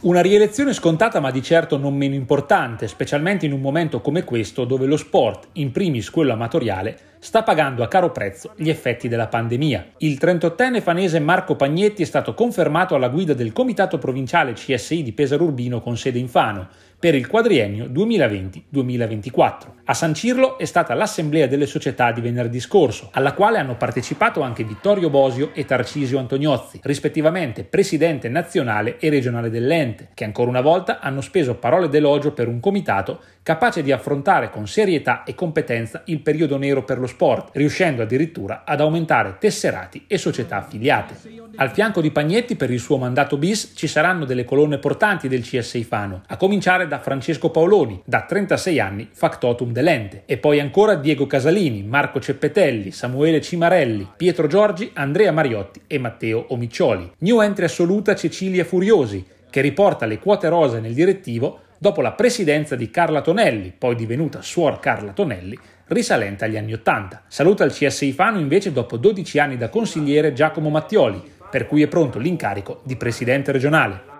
Una rielezione scontata ma di certo non meno importante, specialmente in un momento come questo dove lo sport, in primis quello amatoriale, sta pagando a caro prezzo gli effetti della pandemia. Il 38enne fanese Marco Pagnetti è stato confermato alla guida del Comitato Provinciale CSI di Pesaro Urbino con sede in Fano per il quadriennio 2020-2024. A San Cirlo è stata l'assemblea delle società di venerdì scorso, alla quale hanno partecipato anche Vittorio Bosio e Tarcisio Antoniozzi, rispettivamente presidente nazionale e regionale dell'ente, che ancora una volta hanno speso parole d'elogio per un comitato capace di affrontare con serietà e competenza il periodo nero per lo sport, riuscendo addirittura ad aumentare tesserati e società affiliate. Al fianco di Pagnetti per il suo mandato bis ci saranno delle colonne portanti del CSI Fano, a cominciare da Francesco Paoloni, da 36 anni factotum dell'ente, e poi ancora Diego Casalini, Marco Ceppetelli, Samuele Cimarelli, Pietro Giorgi, Andrea Mariotti e Matteo Omiccioli. New entry assoluta Cecilia Furiosi, che riporta le quote rose nel direttivo dopo la presidenza di Carla Tonelli, poi divenuta suor Carla Tonelli, risalente agli anni Ottanta. Saluta il CSI Fano invece dopo 12 anni da consigliere Giacomo Mattioli, per cui è pronto l'incarico di presidente regionale.